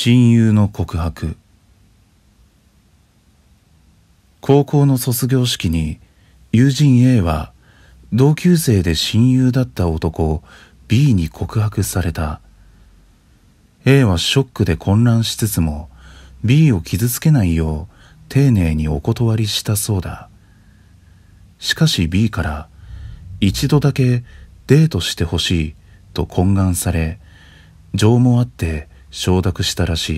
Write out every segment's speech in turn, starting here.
親友の告白高校の卒業式に友人 A は同級生で親友だった男 B に告白された A はショックで混乱しつつも B を傷つけないよう丁寧にお断りしたそうだしかし B から一度だけデートしてほしいと懇願され情もあって承諾したらし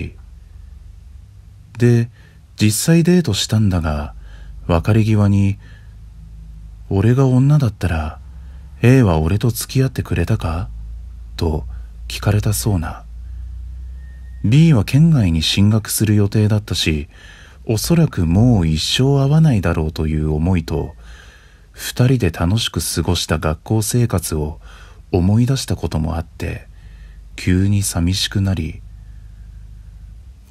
い。で、実際デートしたんだが、別れ際に、俺が女だったら、A は俺と付き合ってくれたかと聞かれたそうな。B は県外に進学する予定だったし、おそらくもう一生会わないだろうという思いと、二人で楽しく過ごした学校生活を思い出したこともあって、急に寂しくなり、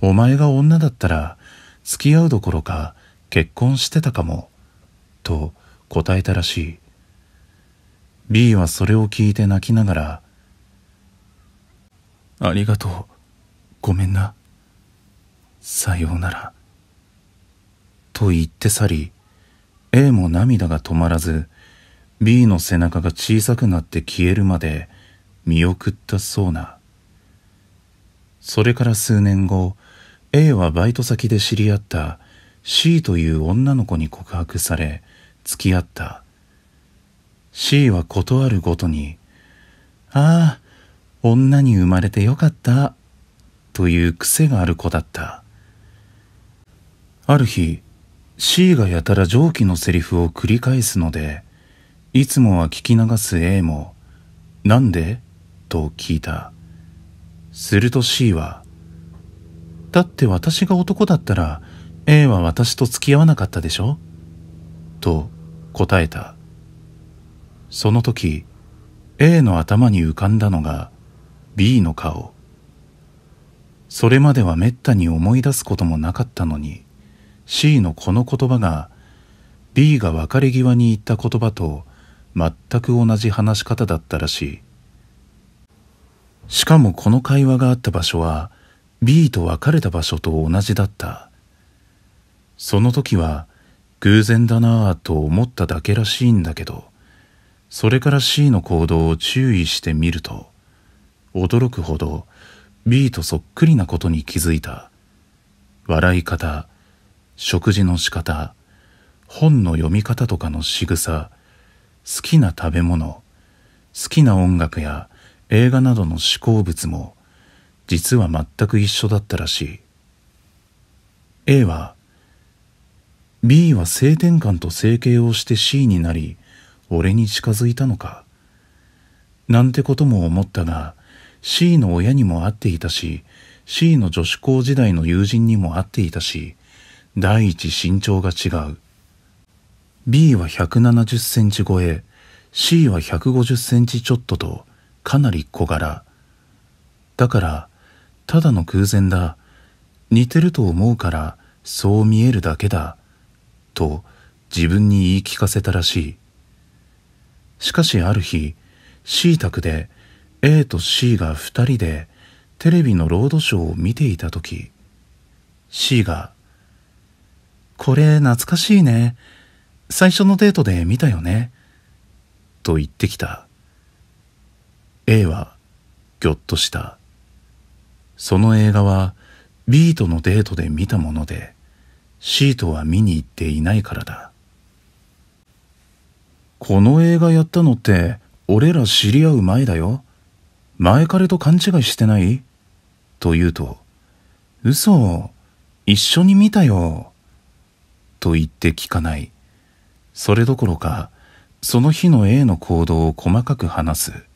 お前が女だったら付き合うどころか結婚してたかも、と答えたらしい。B はそれを聞いて泣きながら、ありがとう、ごめんな、さようなら、と言って去り、A も涙が止まらず、B の背中が小さくなって消えるまで見送ったそうな。それから数年後 A はバイト先で知り合った C という女の子に告白され付き合った C は事あるごとに「ああ女に生まれてよかった」という癖がある子だったある日 C がやたら上記のセリフを繰り返すのでいつもは聞き流す A も「なんで?」と聞いたすると C は、だって私が男だったら A は私と付き合わなかったでしょと答えた。その時、A の頭に浮かんだのが B の顔。それまではめったに思い出すこともなかったのに C のこの言葉が B が別れ際に言った言葉と全く同じ話し方だったらしい。しかもこの会話があった場所は B と別れた場所と同じだったその時は偶然だなぁと思っただけらしいんだけどそれから C の行動を注意してみると驚くほど B とそっくりなことに気づいた笑い方食事の仕方本の読み方とかの仕草好きな食べ物好きな音楽や映画などの思考物も実は全く一緒だったらしい A は B は性転換と整形をして C になり俺に近づいたのかなんてことも思ったが C の親にも会っていたし C の女子校時代の友人にも会っていたし第一身長が違う B は170センチ超え C は150センチちょっととかなり小柄だからただの偶然だ似てると思うからそう見えるだけだと自分に言い聞かせたらしいしかしある日 C 宅で A と C が2人でテレビのロードショーを見ていた時 C が「これ懐かしいね最初のデートで見たよね」と言ってきた A はぎょっとした。その映画は B とのデートで見たもので C とは見に行っていないからだ。この映画やったのって俺ら知り合う前だよ。前彼と勘違いしてないと言うと、嘘、一緒に見たよ。と言って聞かない。それどころか、その日の A の行動を細かく話す。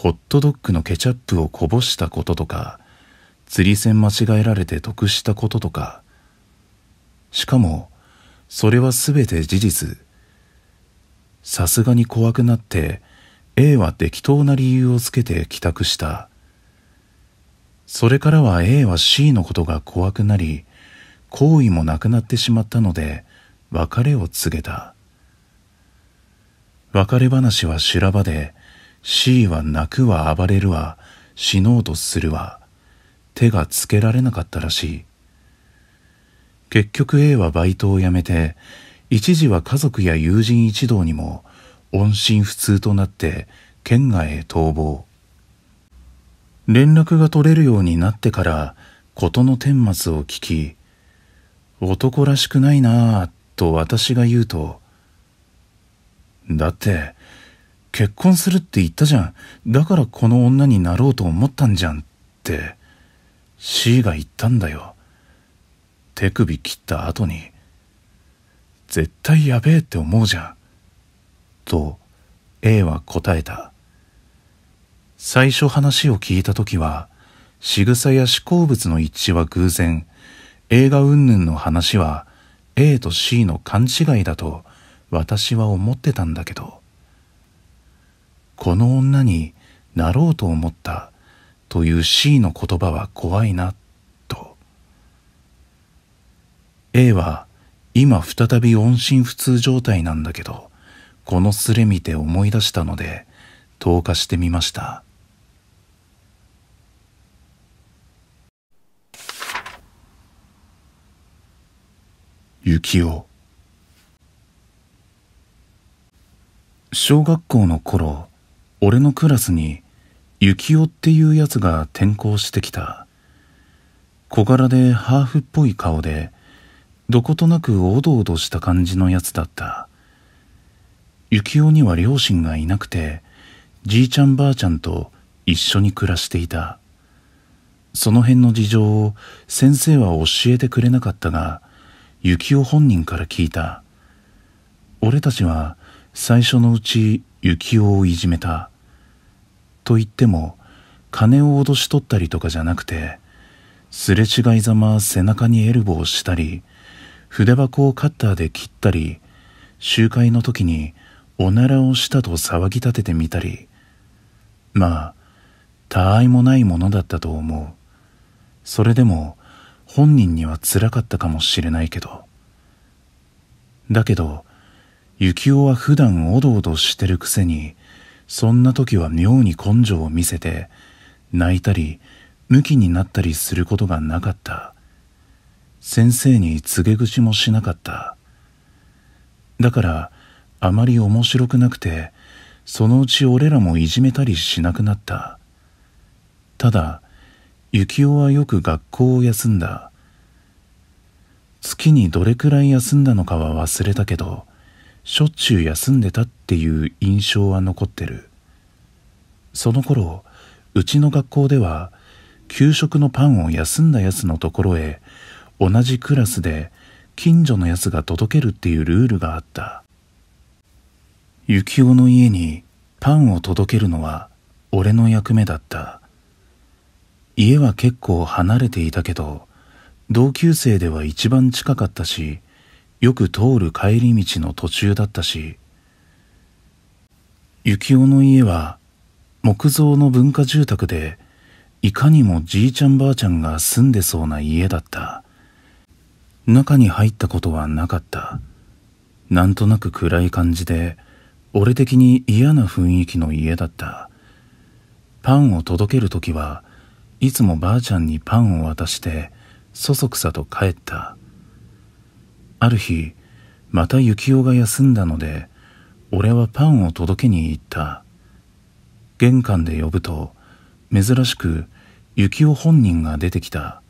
ホットドッグのケチャップをこぼしたこととか釣り線間違えられて得したこととかしかもそれは全て事実さすがに怖くなって A は適当な理由をつけて帰宅したそれからは A は C のことが怖くなり好意もなくなってしまったので別れを告げた別れ話は修羅場で C は泣くわ暴れるわ死のうとするわ手がつけられなかったらしい結局 A はバイトを辞めて一時は家族や友人一同にも音信不通となって県外へ逃亡連絡が取れるようになってから事の顛末を聞き男らしくないなぁと私が言うとだって結婚するって言ったじゃん。だからこの女になろうと思ったんじゃんって、C が言ったんだよ。手首切った後に、絶対やべえって思うじゃん。と、A は答えた。最初話を聞いた時は、仕草や思考物の一致は偶然、映画云々の話は A と C の勘違いだと私は思ってたんだけど。この女になろうと思ったという C の言葉は怖いなと A は今再び音信不通状態なんだけどこのすれ見て思い出したので投下してみました雪を小学校の頃俺のクラスに幸男っていうやつが転校してきた小柄でハーフっぽい顔でどことなくおどおどした感じのやつだった幸男には両親がいなくてじいちゃんばあちゃんと一緒に暮らしていたその辺の事情を先生は教えてくれなかったが幸男本人から聞いた俺たちは最初のうち幸男をいじめたといっても金を脅し取ったりとかじゃなくてすれ違いざま背中にエルボーしたり筆箱をカッターで切ったり集会の時におならをしたと騒ぎ立ててみたりまあ他愛もないものだったと思うそれでも本人には辛かったかもしれないけどだけど幸男は普段おどおどしてるくせにそんな時は妙に根性を見せて、泣いたり、向きになったりすることがなかった。先生に告げ口もしなかった。だから、あまり面白くなくて、そのうち俺らもいじめたりしなくなった。ただ、幸男はよく学校を休んだ。月にどれくらい休んだのかは忘れたけど、しょっちゅう休んでたっていう印象は残ってるその頃うちの学校では給食のパンを休んだやつのところへ同じクラスで近所のやつが届けるっていうルールがあった幸男の家にパンを届けるのは俺の役目だった家は結構離れていたけど同級生では一番近かったしよく通る帰り道の途中だったし、幸男の家は木造の文化住宅で、いかにもじいちゃんばあちゃんが住んでそうな家だった。中に入ったことはなかった。なんとなく暗い感じで、俺的に嫌な雰囲気の家だった。パンを届ける時は、いつもばあちゃんにパンを渡して、そそくさと帰った。ある日、また幸男が休んだので、俺はパンを届けに行った。玄関で呼ぶと、珍しく幸男本人が出てきた。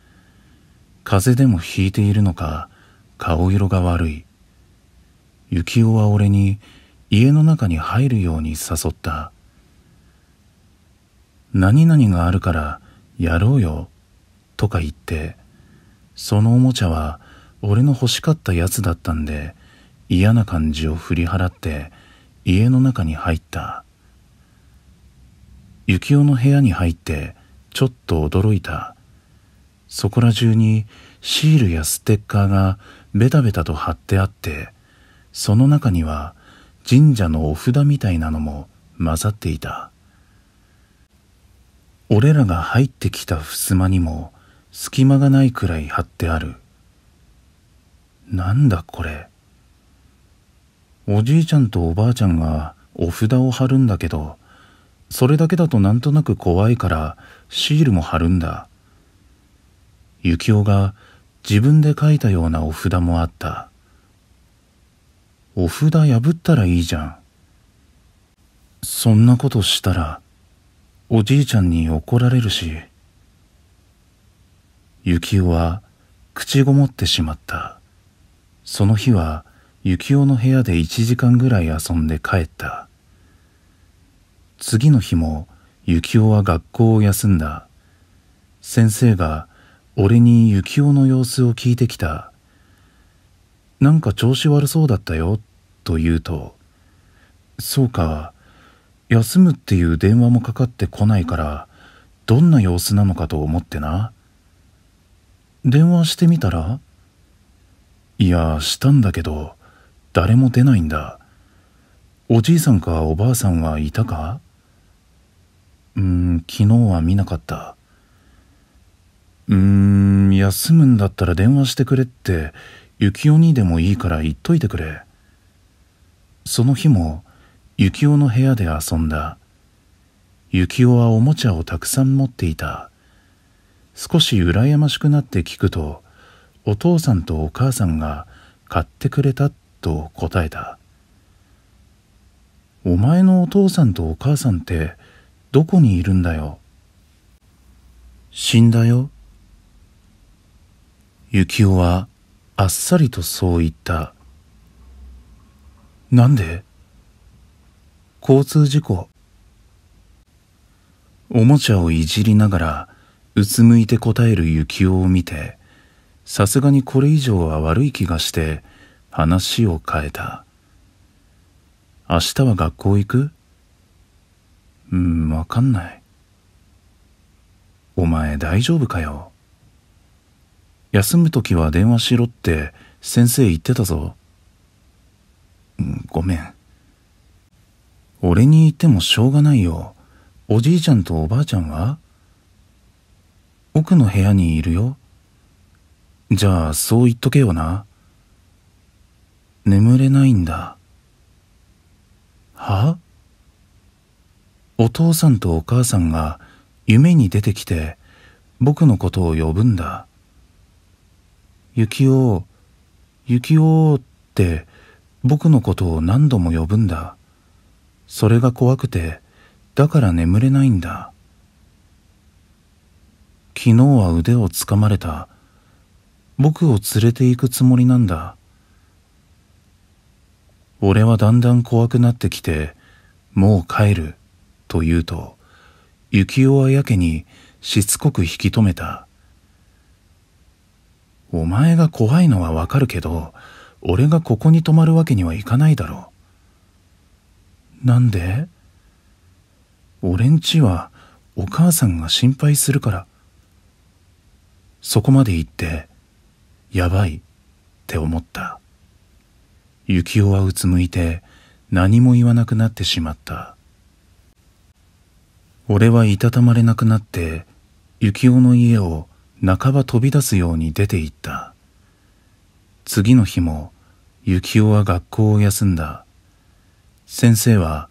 風邪でもひいているのか、顔色が悪い。幸男は俺に家の中に入るように誘った。何々があるからやろうよ、とか言って、そのおもちゃは俺の欲しかったやつだったんで嫌な感じを振り払って家の中に入った幸男の部屋に入ってちょっと驚いたそこら中にシールやステッカーがベタベタと貼ってあってその中には神社のお札みたいなのも混ざっていた俺らが入ってきた襖にも隙間がないくらい貼ってあるなんだこれ。おじいちゃんとおばあちゃんがお札を貼るんだけど、それだけだとなんとなく怖いからシールも貼るんだ。幸男が自分で書いたようなお札もあった。お札破ったらいいじゃん。そんなことしたら、おじいちゃんに怒られるし。幸男は口ごもってしまった。その日は幸男の部屋で1時間ぐらい遊んで帰った次の日も幸男は学校を休んだ先生が俺に幸男の様子を聞いてきたなんか調子悪そうだったよと言うとそうか休むっていう電話もかかってこないからどんな様子なのかと思ってな電話してみたらいやしたんだけど誰も出ないんだおじいさんかおばあさんはいたかうん昨日は見なかったうん休むんだったら電話してくれって幸男にでもいいから言っといてくれその日も幸男の部屋で遊んだ幸男はおもちゃをたくさん持っていた少し羨ましくなって聞くとお父さんとお母さんが買ってくれたと答えたお前のお父さんとお母さんってどこにいるんだよ死んだよ幸男はあっさりとそう言ったなんで交通事故おもちゃをいじりながらうつむいて答える幸男を見てさすがにこれ以上は悪い気がして話を変えた明日は学校行くうんわかんないお前大丈夫かよ休む時は電話しろって先生言ってたぞ、うん、ごめん俺に言ってもしょうがないよおじいちゃんとおばあちゃんは奥の部屋にいるよじゃあ、そう言っとけよな。眠れないんだ。はお父さんとお母さんが夢に出てきて僕のことを呼ぶんだ。雪を、雪をって僕のことを何度も呼ぶんだ。それが怖くて、だから眠れないんだ。昨日は腕をつかまれた。僕を連れて行くつもりなんだ。俺はだんだん怖くなってきて、もう帰る、と言うと、幸男はやけにしつこく引き止めた。お前が怖いのはわかるけど、俺がここに泊まるわけにはいかないだろう。なんで俺んちはお母さんが心配するから。そこまで言って、やばいって思った。幸男はうつむいて何も言わなくなってしまった。俺はいたたまれなくなって幸男の家を半ば飛び出すように出て行った。次の日も幸男は学校を休んだ。先生は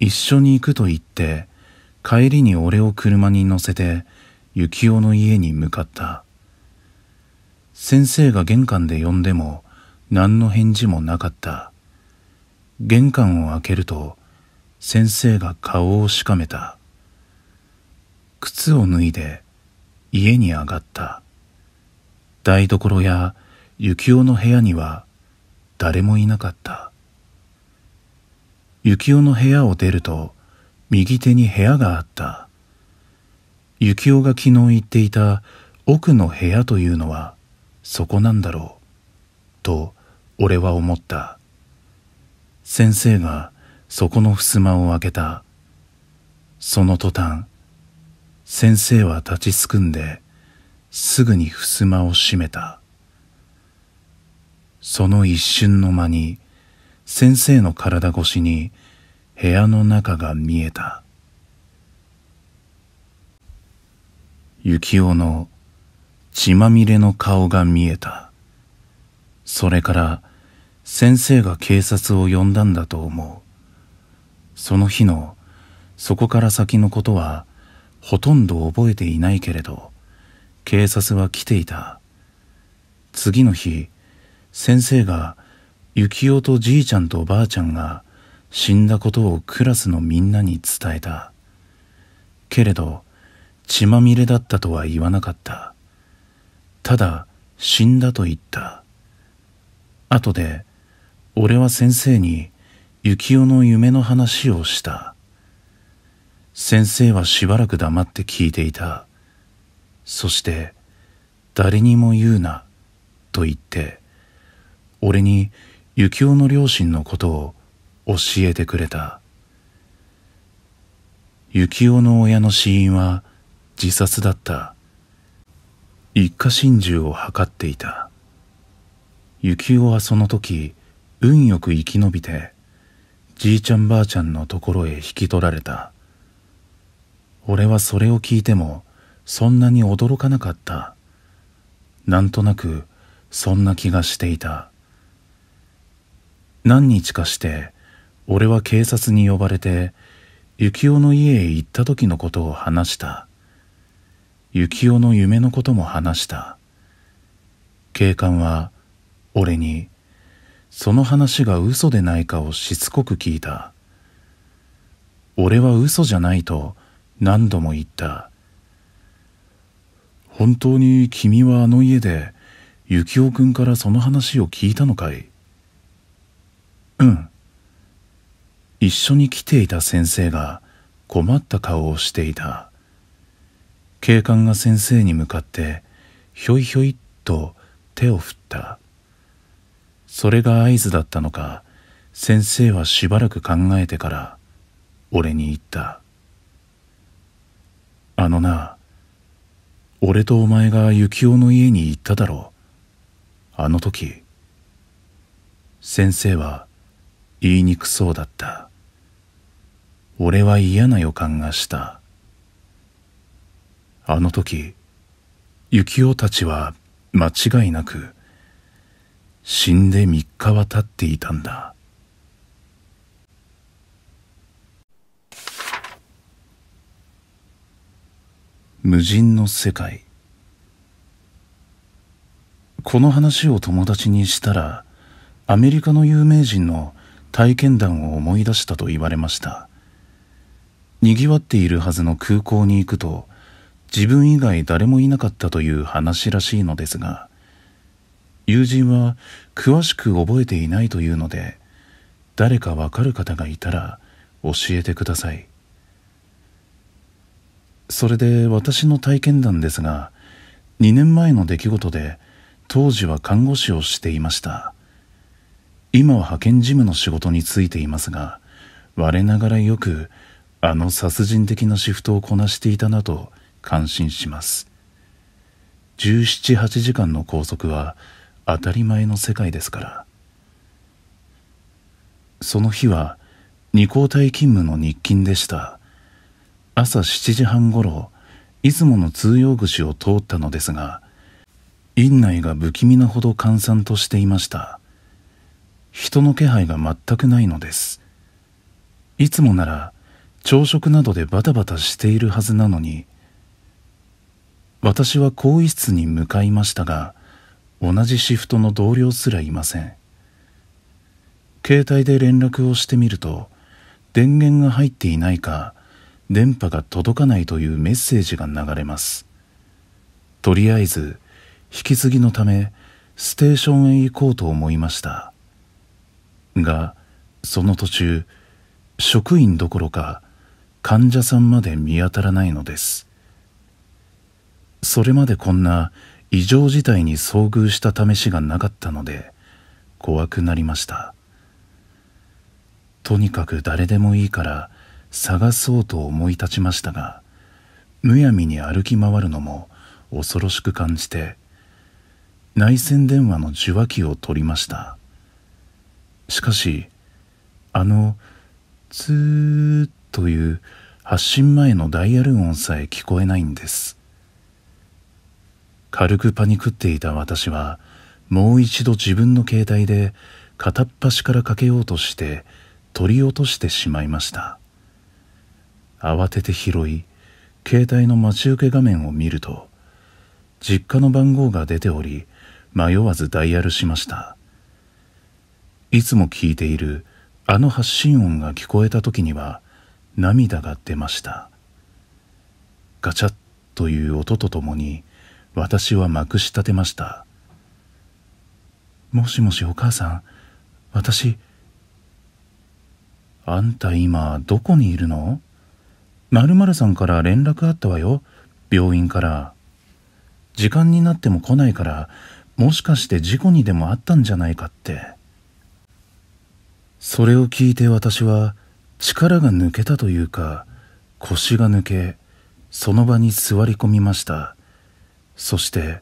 一緒に行くと言って帰りに俺を車に乗せて幸男の家に向かった。先生が玄関で呼んでも何の返事もなかった。玄関を開けると先生が顔をしかめた。靴を脱いで家に上がった。台所や幸男の部屋には誰もいなかった。幸男の部屋を出ると右手に部屋があった。幸男が昨日言っていた奥の部屋というのはそこなんだろう、と俺は思った。先生がそこの襖を開けた。その途端、先生は立ちすくんで、すぐに襖を閉めた。その一瞬の間に、先生の体越しに部屋の中が見えた。幸男の血まみれの顔が見えた。それから先生が警察を呼んだんだと思う。その日のそこから先のことはほとんど覚えていないけれど、警察は来ていた。次の日、先生が幸男とじいちゃんとばあちゃんが死んだことをクラスのみんなに伝えた。けれど、血まみれだったとは言わなかった。ただ死んだと言った。後で、俺は先生に幸男の夢の話をした。先生はしばらく黙って聞いていた。そして、誰にも言うな、と言って、俺に幸男の両親のことを教えてくれた。幸男の親の死因は自殺だった。一家心中を図っていた幸男はその時運よく生き延びてじいちゃんばあちゃんのところへ引き取られた俺はそれを聞いてもそんなに驚かなかったなんとなくそんな気がしていた何日かして俺は警察に呼ばれて幸男の家へ行った時のことを話した幸男の夢のことも話した。警官は俺にその話が嘘でないかをしつこく聞いた。俺は嘘じゃないと何度も言った。本当に君はあの家で幸男くんからその話を聞いたのかいうん。一緒に来ていた先生が困った顔をしていた。警官が先生に向かってひょいひょいっと手を振ったそれが合図だったのか先生はしばらく考えてから俺に言ったあのな俺とお前が幸男の家に行っただろうあの時先生は言いにくそうだった俺は嫌な予感がしたあの時幸男たちは間違いなく死んで3日は経っていたんだ無人の世界この話を友達にしたらアメリカの有名人の体験談を思い出したと言われましたにぎわっているはずの空港に行くと自分以外誰もいなかったという話らしいのですが友人は詳しく覚えていないというので誰かわかる方がいたら教えてくださいそれで私の体験談ですが2年前の出来事で当時は看護師をしていました今は派遣事務の仕事に就いていますが我ながらよくあの殺人的なシフトをこなしていたなと感心します178時間の拘束は当たり前の世界ですからその日は二交代勤務の日勤でした朝7時半ごろつもの通用口を通ったのですが院内が不気味なほど閑散としていました人の気配が全くないのですいつもなら朝食などでバタバタしているはずなのに私は更衣室に向かいましたが同じシフトの同僚すらいません携帯で連絡をしてみると電源が入っていないか電波が届かないというメッセージが流れますとりあえず引き継ぎのためステーションへ行こうと思いましたがその途中職員どころか患者さんまで見当たらないのですそれまでこんな異常事態に遭遇した試しがなかったので怖くなりましたとにかく誰でもいいから探そうと思い立ちましたがむやみに歩き回るのも恐ろしく感じて内線電話の受話器を取りましたしかしあの「ツー」という発信前のダイヤル音さえ聞こえないんです軽くパニクっていた私はもう一度自分の携帯で片っ端からかけようとして取り落としてしまいました慌てて拾い携帯の待ち受け画面を見ると実家の番号が出ており迷わずダイヤルしましたいつも聞いているあの発信音が聞こえた時には涙が出ましたガチャッという音とともに私はまくし立てました。もしもしお母さん、私、あんた今どこにいるのまるさんから連絡あったわよ、病院から。時間になっても来ないから、もしかして事故にでもあったんじゃないかって。それを聞いて私は力が抜けたというか、腰が抜け、その場に座り込みました。そして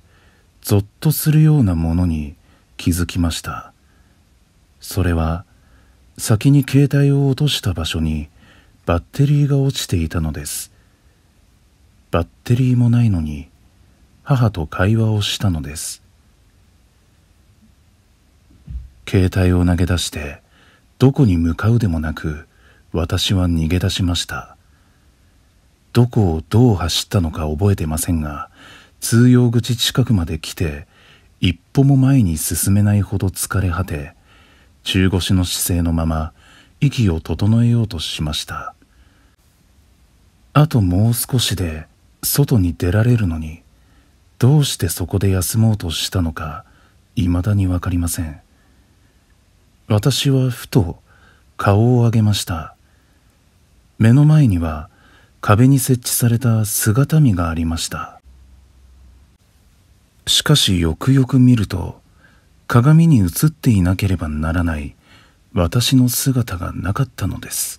ぞっとするようなものに気づきましたそれは先に携帯を落とした場所にバッテリーが落ちていたのですバッテリーもないのに母と会話をしたのです携帯を投げ出してどこに向かうでもなく私は逃げ出しましたどこをどう走ったのか覚えてませんが通用口近くまで来て一歩も前に進めないほど疲れ果て中腰の姿勢のまま息を整えようとしましたあともう少しで外に出られるのにどうしてそこで休もうとしたのか未だに分かりません私はふと顔を上げました目の前には壁に設置された姿見がありましたしかしよくよく見ると鏡に映っていなければならない私の姿がなかったのです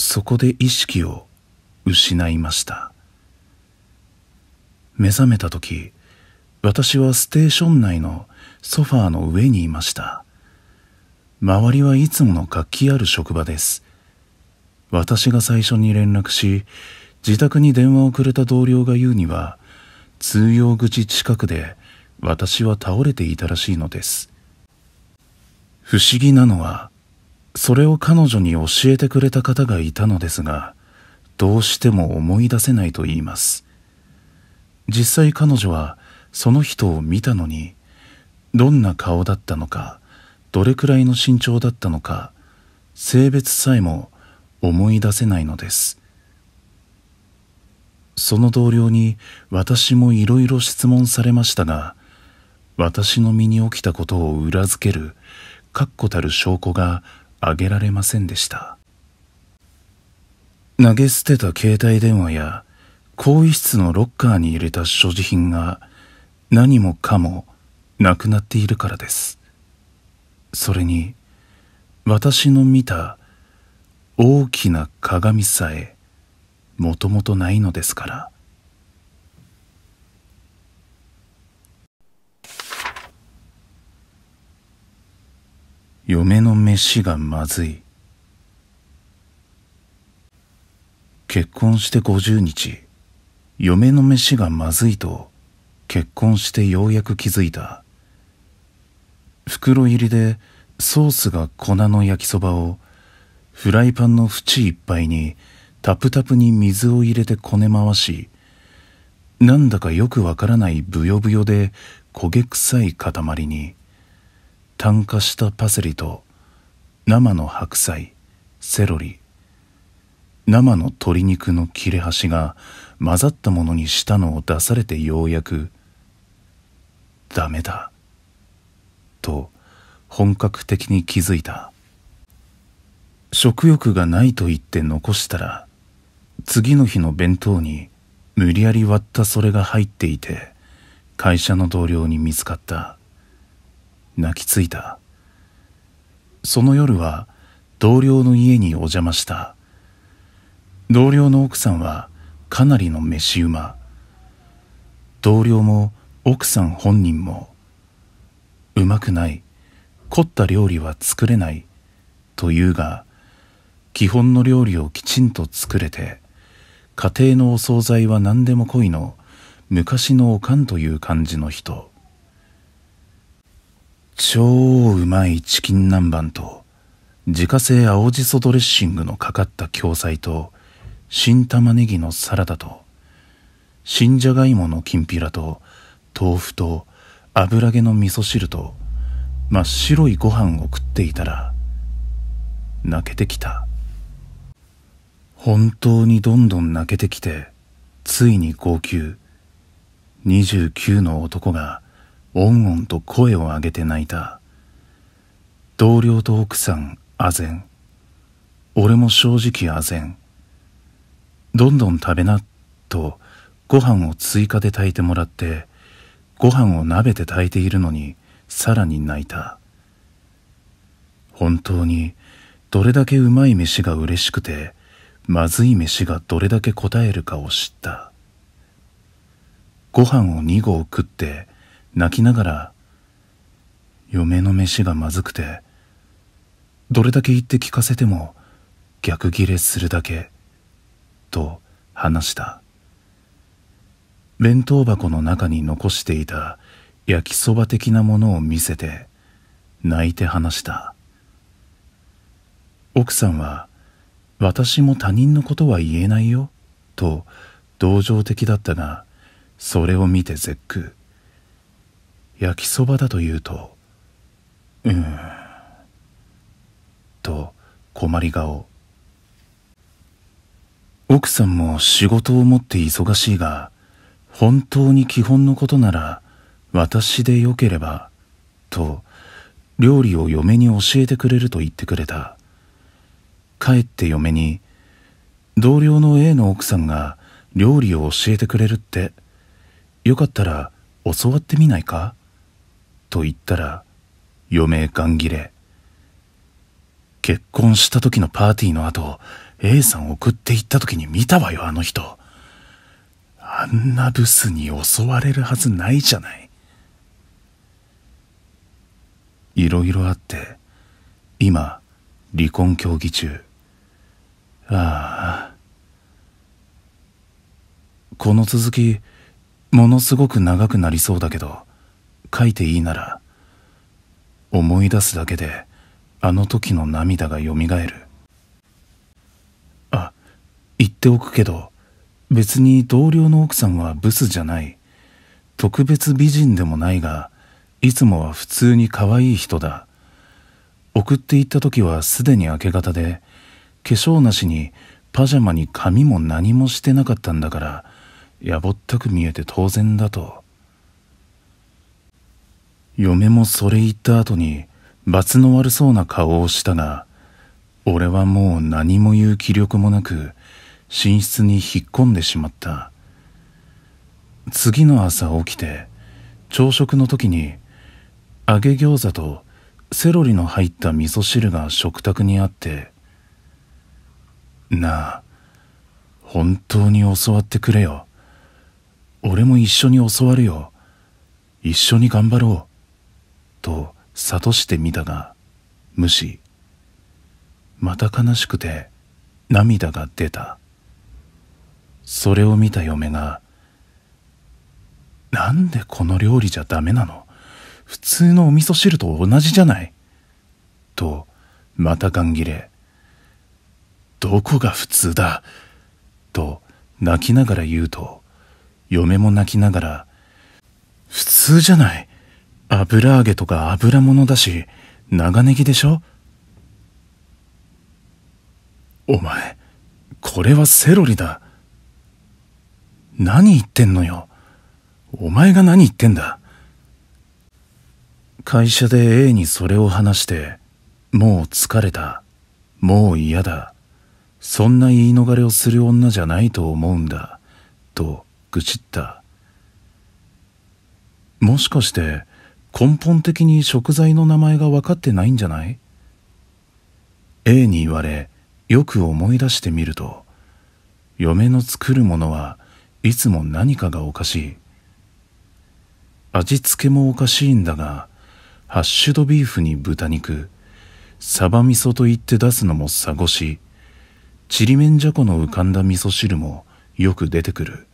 そこで意識を失いました目覚めた時私はステーション内のソファーの上にいました周りはいつもの活気ある職場です私が最初に連絡し自宅に電話をくれた同僚が言うには通用口近くで私は倒れていたらしいのです。不思議なのは、それを彼女に教えてくれた方がいたのですが、どうしても思い出せないと言います。実際彼女はその人を見たのに、どんな顔だったのか、どれくらいの身長だったのか、性別さえも思い出せないのです。その同僚に私もいろいろ質問されましたが、私の身に起きたことを裏付ける確固たる証拠が挙げられませんでした。投げ捨てた携帯電話や更衣室のロッカーに入れた所持品が何もかもなくなっているからです。それに私の見た大きな鏡さえもともとないのですから嫁の飯がまずい結婚して50日嫁の飯がまずいと結婚してようやく気づいた袋入りでソースが粉の焼きそばをフライパンの縁いっぱいにタプタプに水を入れてこね回し、なんだかよくわからないブヨブヨで焦げ臭い塊に、炭化したパセリと生の白菜、セロリ、生の鶏肉の切れ端が混ざったものにしたのを出されてようやく、ダメだ、と本格的に気づいた。食欲がないと言って残したら次の日の弁当に無理やり割ったそれが入っていて会社の同僚に見つかった泣きついたその夜は同僚の家にお邪魔した同僚の奥さんはかなりの飯馬同僚も奥さん本人もうまくない凝った料理は作れないというが基本の料理をきちんと作れて家庭のお惣菜は何でも来いの昔のおかんという感じの人超うまいチキン南蛮と自家製青じそドレッシングのかかった京菜と新玉ねぎのサラダと新じゃがいものきんぴらと豆腐と油揚げの味噌汁と真っ白いご飯を食っていたら泣けてきた。本当にどんどん泣けてきて、ついに号泣。29の男が、おんおんと声を上げて泣いた。同僚と奥さん、あぜん。俺も正直あぜん。どんどん食べな、と、ご飯を追加で炊いてもらって、ご飯を鍋で炊いているのに、さらに泣いた。本当に、どれだけうまい飯が嬉しくて、まずい飯がどれだけ答えるかを知ったご飯を2合食って泣きながら嫁の飯がまずくてどれだけ言って聞かせても逆ギレするだけと話した弁当箱の中に残していた焼きそば的なものを見せて泣いて話した奥さんは私も他人のことは言えないよ、と同情的だったが、それを見て絶句。焼きそばだと言うと、うーん、と困り顔。奥さんも仕事を持って忙しいが、本当に基本のことなら私でよければ、と料理を嫁に教えてくれると言ってくれた。帰って嫁に、同僚の A の奥さんが料理を教えてくれるって、よかったら教わってみないかと言ったら、嫁がん切れ。結婚した時のパーティーの後、A さん送って行った時に見たわよ、あの人。あんなブスに襲われるはずないじゃない。いろいろあって、今、離婚協議中。ああこの続きものすごく長くなりそうだけど書いていいなら思い出すだけであの時の涙がよみがえるあ言っておくけど別に同僚の奥さんはブスじゃない特別美人でもないがいつもは普通に可愛い人だ送っていった時はすでに明け方で化粧なしにパジャマに髪も何もしてなかったんだからやぼったく見えて当然だと嫁もそれ言った後に罰の悪そうな顔をしたが俺はもう何も言う気力もなく寝室に引っ込んでしまった次の朝起きて朝食の時に揚げ餃子とセロリの入った味噌汁が食卓にあってなあ、本当に教わってくれよ。俺も一緒に教わるよ。一緒に頑張ろう。と、諭してみたが、無視。また悲しくて、涙が出た。それを見た嫁が、なんでこの料理じゃダメなの普通のお味噌汁と同じじゃないと、また感ン切れ。どこが普通だと泣きながら言うと嫁も泣きながら普通じゃない油揚げとか油物だし長ネギでしょお前これはセロリだ何言ってんのよお前が何言ってんだ会社で A にそれを話してもう疲れたもう嫌だそんな言い逃れをする女じゃないと思うんだ、と愚痴った。もしかして根本的に食材の名前が分かってないんじゃない ?A に言われ、よく思い出してみると、嫁の作るものはいつも何かがおかしい。味付けもおかしいんだが、ハッシュドビーフに豚肉、サバ味噌と言って出すのもサゴシ。ちりめんじゃこの浮かんだ味噌汁もよく出てくる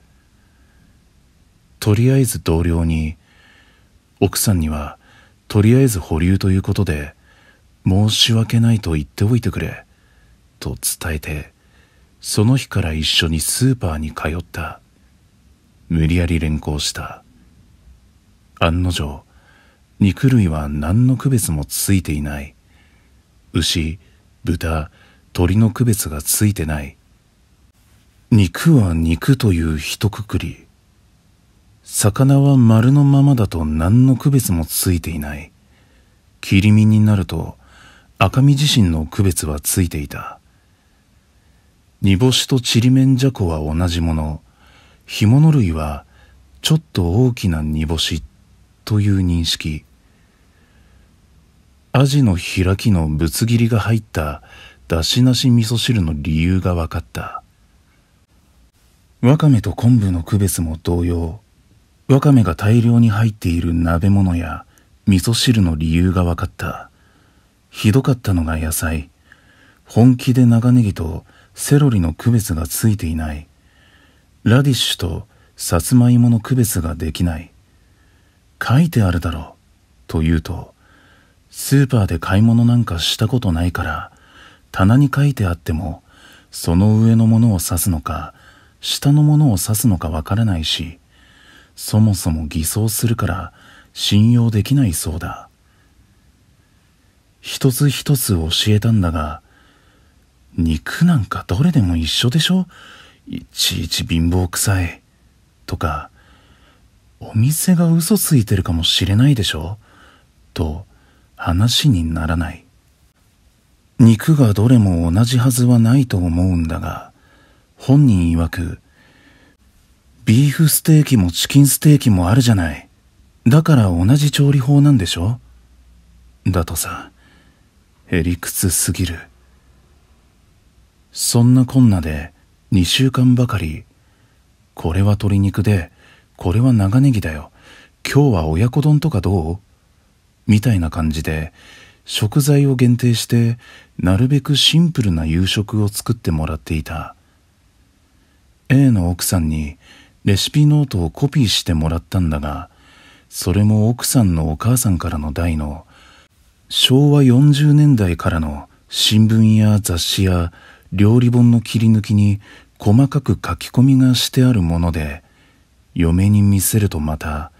とりあえず同僚に奥さんにはとりあえず保留ということで申し訳ないと言っておいてくれと伝えてその日から一緒にスーパーに通った無理やり連行した案の定肉類は何の区別もついていない牛豚鳥の区別がついてない。肉は肉という一括り。魚は丸のままだと何の区別もついていない。切り身になると赤身自身の区別はついていた。煮干しとちりめんじゃこは同じもの。干物類はちょっと大きな煮干しという認識。アジの開きのぶつ切りが入っただしなし味噌汁の理由が分かったわかめと昆布の区別も同様わかめが大量に入っている鍋物や味噌汁の理由が分かったひどかったのが野菜本気で長ネギとセロリの区別がついていないラディッシュとさつまいもの区別ができない書いてあるだろうと言うとスーパーで買い物なんかしたことないから棚に書いてあってもその上のものを指すのか下のものを指すのかわからないしそもそも偽装するから信用できないそうだ一つ一つ教えたんだが肉なんかどれでも一緒でしょいちいち貧乏くさいとかお店が嘘ついてるかもしれないでしょと話にならない肉がどれも同じはずはないと思うんだが、本人曰く、ビーフステーキもチキンステーキもあるじゃない。だから同じ調理法なんでしょだとさ、へりくつすぎる。そんなこんなで2週間ばかり、これは鶏肉で、これは長ネギだよ。今日は親子丼とかどうみたいな感じで、食材を限定してなるべくシンプルな夕食を作ってもらっていた A の奥さんにレシピノートをコピーしてもらったんだがそれも奥さんのお母さんからの代の昭和40年代からの新聞や雑誌や料理本の切り抜きに細かく書き込みがしてあるもので嫁に見せるとまた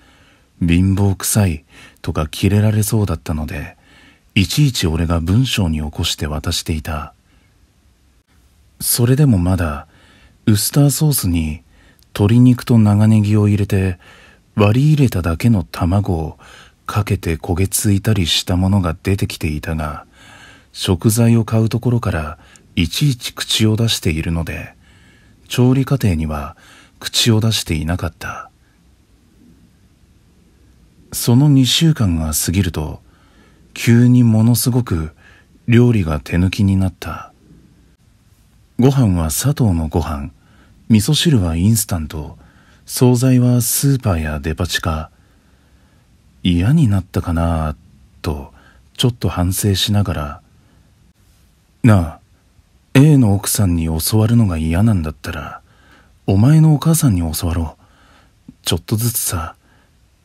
貧乏臭いとかキレられそうだったのでいちいち俺が文章に起こして渡していた。それでもまだ、ウスターソースに鶏肉と長ネギを入れて、割り入れただけの卵をかけて焦げついたりしたものが出てきていたが、食材を買うところからいちいち口を出しているので、調理過程には口を出していなかった。その2週間が過ぎると、急にものすごく料理が手抜きになった。ご飯は佐藤のご飯、味噌汁はインスタント、惣菜はスーパーやデパ地下。嫌になったかなぁ、と、ちょっと反省しながら、なあ、A の奥さんに教わるのが嫌なんだったら、お前のお母さんに教わろう。ちょっとずつさ、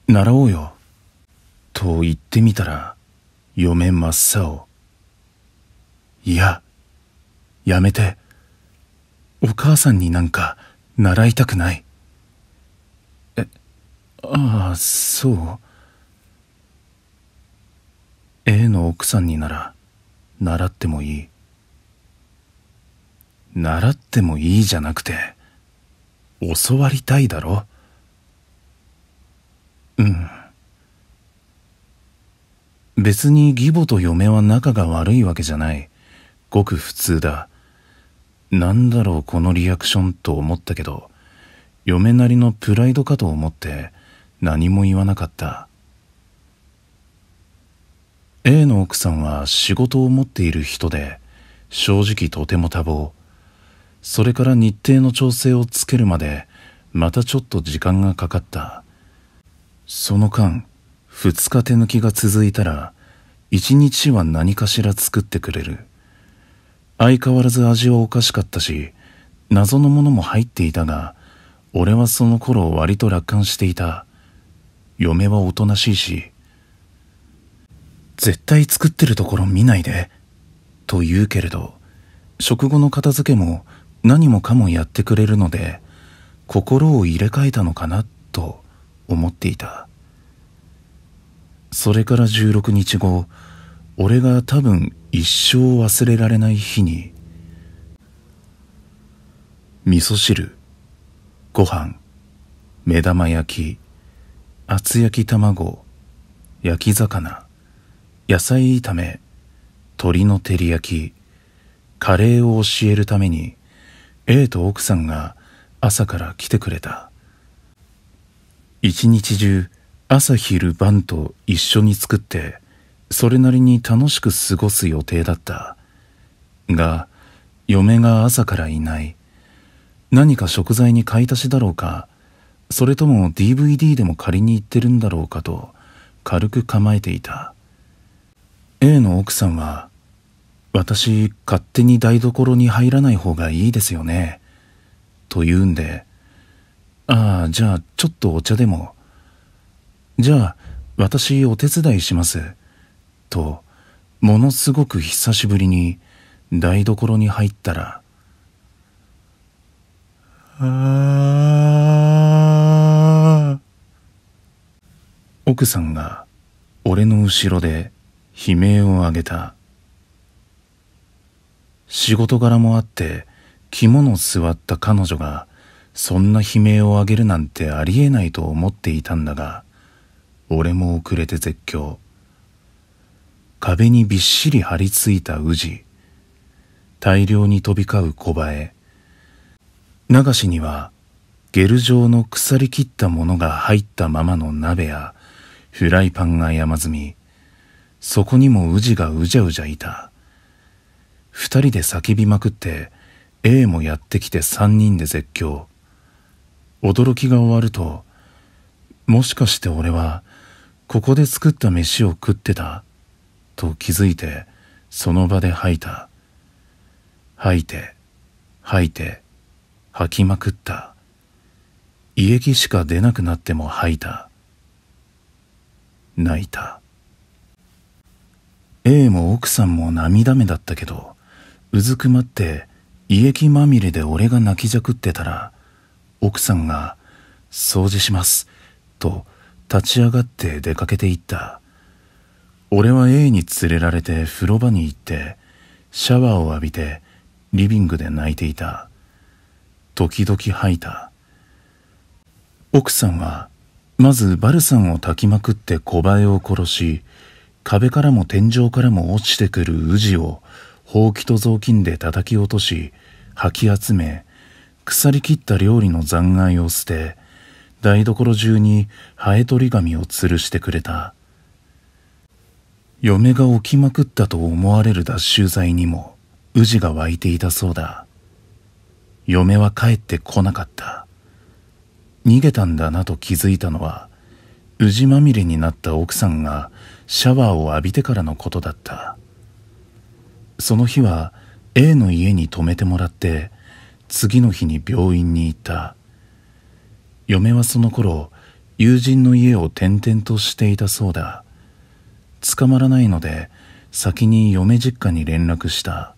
習おうよ。と言ってみたら、嫁真っ青。いや、やめて。お母さんになんか習いたくない。え、ああ、そう。A の奥さんになら習ってもいい。習ってもいいじゃなくて、教わりたいだろうん。別に義母と嫁は仲が悪いわけじゃない。ごく普通だ。なんだろうこのリアクションと思ったけど、嫁なりのプライドかと思って何も言わなかった。A の奥さんは仕事を持っている人で、正直とても多忙。それから日程の調整をつけるまで、またちょっと時間がかかった。その間、2日手抜きが続いたら1日は何かしら作ってくれる相変わらず味はおかしかったし謎のものも入っていたが俺はその頃割と楽観していた嫁はおとなしいし絶対作ってるところ見ないでと言うけれど食後の片付けも何もかもやってくれるので心を入れ替えたのかなと思っていたそれから16日後、俺が多分一生忘れられない日に、味噌汁、ご飯、目玉焼き、厚焼き卵、焼き魚、野菜炒め、鶏の照り焼き、カレーを教えるために、A と奥さんが朝から来てくれた。一日中、朝昼晩と一緒に作ってそれなりに楽しく過ごす予定だったが嫁が朝からいない何か食材に買い足しだろうかそれとも DVD でも借りに行ってるんだろうかと軽く構えていた A の奥さんは私勝手に台所に入らない方がいいですよねと言うんでああじゃあちょっとお茶でもじゃあ、私お手伝いします。と、ものすごく久しぶりに台所に入ったら、奥さんが俺の後ろで悲鳴を上げた。仕事柄もあって物を座った彼女がそんな悲鳴を上げるなんてありえないと思っていたんだが、俺も遅れて絶叫。壁にびっしり張り付いた宇治。大量に飛び交う小映え。流しには、ゲル状の腐りきったものが入ったままの鍋や、フライパンが山積み、そこにも宇治がうじゃうじゃいた。二人で叫びまくって、A もやってきて三人で絶叫。驚きが終わると、もしかして俺は、ここで作った飯を食ってた、と気づいて、その場で吐いた。吐いて、吐いて、吐きまくった。胃液しか出なくなっても吐いた。泣いた。A も奥さんも涙目だったけど、うずくまって胃液まみれで俺が泣きじゃくってたら、奥さんが、掃除します、と立ち上がって出かけていった。俺は A に連れられて風呂場に行って、シャワーを浴びてリビングで泣いていた。時々吐いた。奥さんは、まずバルさんを焚きまくって小林を殺し、壁からも天井からも落ちてくる氏をほうきと雑巾で叩き落とし、吐き集め、腐りきった料理の残骸を捨て、台所中にハエ取り紙を吊るしてくれた。嫁が起きまくったと思われる脱臭剤にも、治が湧いていたそうだ。嫁は帰ってこなかった。逃げたんだなと気づいたのは、治まみれになった奥さんがシャワーを浴びてからのことだった。その日は A の家に泊めてもらって、次の日に病院に行った。嫁はその頃友人の家を転々としていたそうだ捕まらないので先に嫁実家に連絡した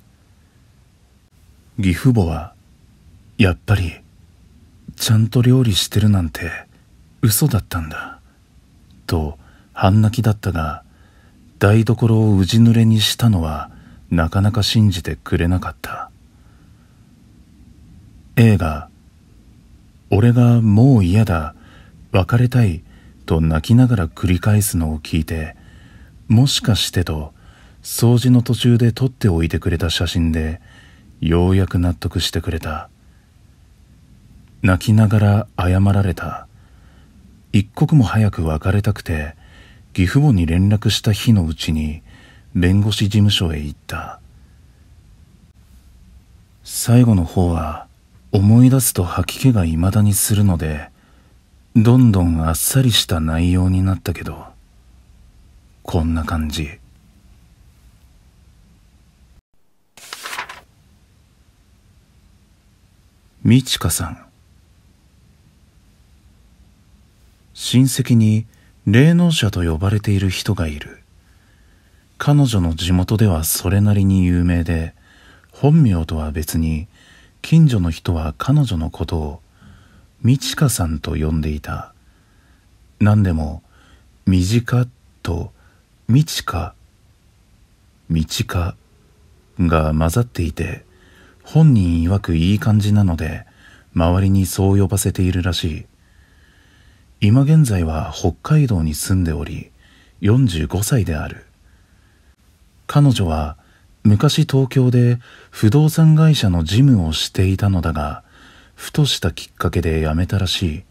義父母はやっぱりちゃんと料理してるなんて嘘だったんだと半泣きだったが台所をうじ濡れにしたのはなかなか信じてくれなかった映画俺がもう嫌だ、別れたいと泣きながら繰り返すのを聞いて、もしかしてと掃除の途中で撮っておいてくれた写真で、ようやく納得してくれた。泣きながら謝られた。一刻も早く別れたくて、義父母に連絡した日のうちに弁護士事務所へ行った最後の方は思い出すと吐き気が未だにするので、どんどんあっさりした内容になったけど、こんな感じ。みちかさん。親戚に霊能者と呼ばれている人がいる。彼女の地元ではそれなりに有名で、本名とは別に近所の人は彼女のことをみちかさんと呼んでいた何でも「みじか」と「みちか」「みちか」が混ざっていて本人曰くいい感じなので周りにそう呼ばせているらしい今現在は北海道に住んでおり45歳である彼女は昔東京で不動産会社の事務をしていたのだが、ふとしたきっかけで辞めたらしい。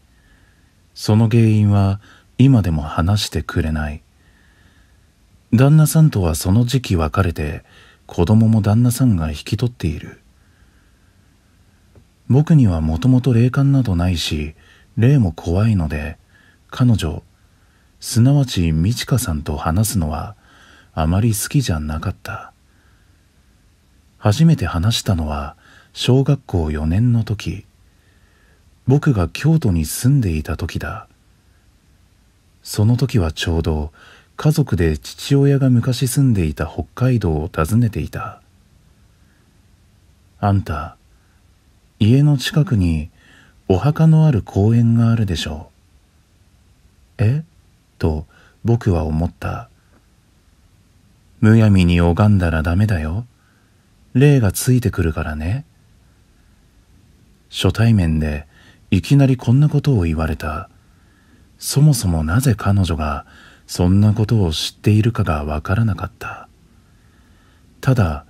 その原因は今でも話してくれない。旦那さんとはその時期別れて、子供も旦那さんが引き取っている。僕にはもともと霊感などないし、霊も怖いので、彼女、すなわち美智香さんと話すのはあまり好きじゃなかった。初めて話したのは小学校4年の時僕が京都に住んでいた時だその時はちょうど家族で父親が昔住んでいた北海道を訪ねていたあんた家の近くにお墓のある公園があるでしょうえと僕は思ったむやみに拝んだらダメだよ霊がついてくるからね。初対面でいきなりこんなことを言われた。そもそもなぜ彼女がそんなことを知っているかがわからなかった。ただ、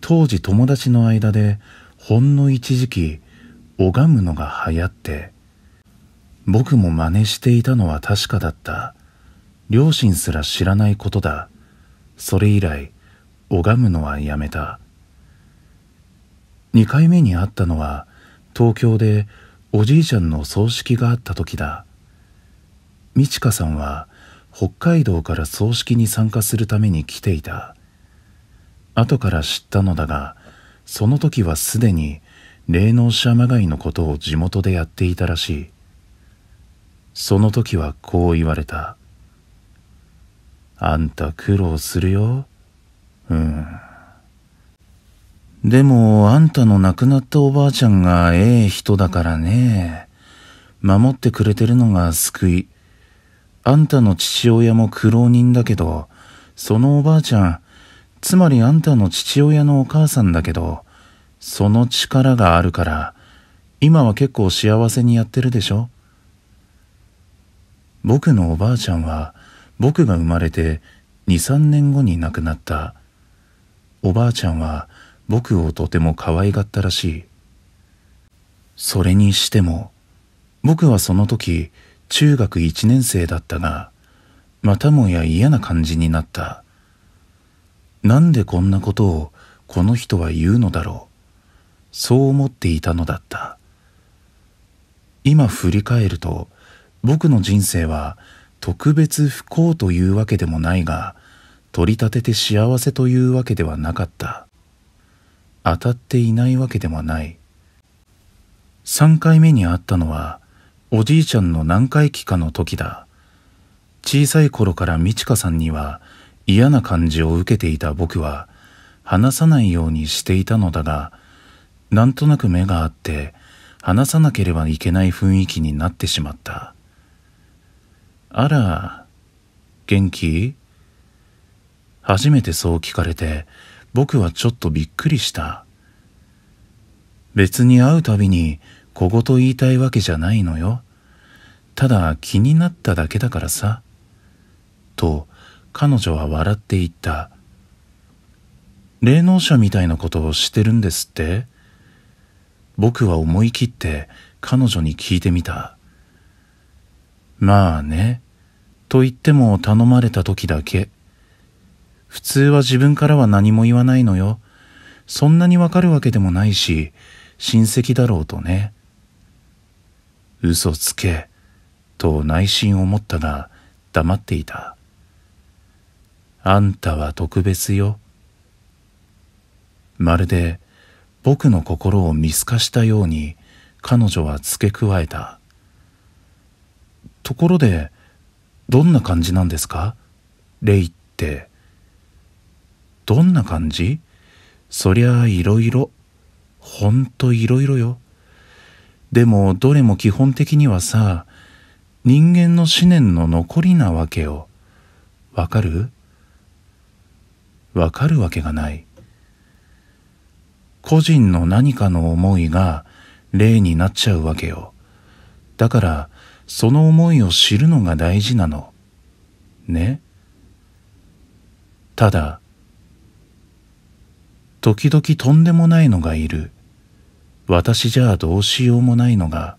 当時友達の間でほんの一時期拝むのが流行って、僕も真似していたのは確かだった。両親すら知らないことだ。それ以来、拝むのはやめた。2回目に会ったのは東京でおじいちゃんの葬式があった時だ美智香さんは北海道から葬式に参加するために来ていた後から知ったのだがその時はすでに霊能者まがいのことを地元でやっていたらしいその時はこう言われた「あんた苦労するようん」でも、あんたの亡くなったおばあちゃんがええ人だからね。守ってくれてるのが救い。あんたの父親も苦労人だけど、そのおばあちゃん、つまりあんたの父親のお母さんだけど、その力があるから、今は結構幸せにやってるでしょ僕のおばあちゃんは、僕が生まれて2、3年後に亡くなった。おばあちゃんは、僕をとても可愛がったらしい。それにしても、僕はその時中学1年生だったが、またもや嫌な感じになった。なんでこんなことをこの人は言うのだろう。そう思っていたのだった。今振り返ると、僕の人生は特別不幸というわけでもないが、取り立てて幸せというわけではなかった。当たっていないわけでもない3回目に会ったのはおじいちゃんの何回忌かの時だ小さい頃から美智香さんには嫌な感じを受けていた僕は話さないようにしていたのだがなんとなく目があって話さなければいけない雰囲気になってしまったあら元気初めてそう聞かれて僕はちょっとびっくりした。別に会うたびに小言言いたいわけじゃないのよ。ただ気になっただけだからさ。と彼女は笑って言った。霊能者みたいなことをしてるんですって僕は思い切って彼女に聞いてみた。まあね。と言っても頼まれた時だけ。普通は自分からは何も言わないのよ。そんなにわかるわけでもないし、親戚だろうとね。嘘つけ、と内心思ったが、黙っていた。あんたは特別よ。まるで僕の心を見透かしたように彼女は付け加えた。ところで、どんな感じなんですかレイって。どんな感じそりゃいろいろ。ほんといろいろよ。でもどれも基本的にはさ、人間の思念の残りなわけよ。わかるわかるわけがない。個人の何かの思いが例になっちゃうわけよ。だから、その思いを知るのが大事なの。ね。ただ、時々とんでもないのがいる。私じゃどうしようもないのが。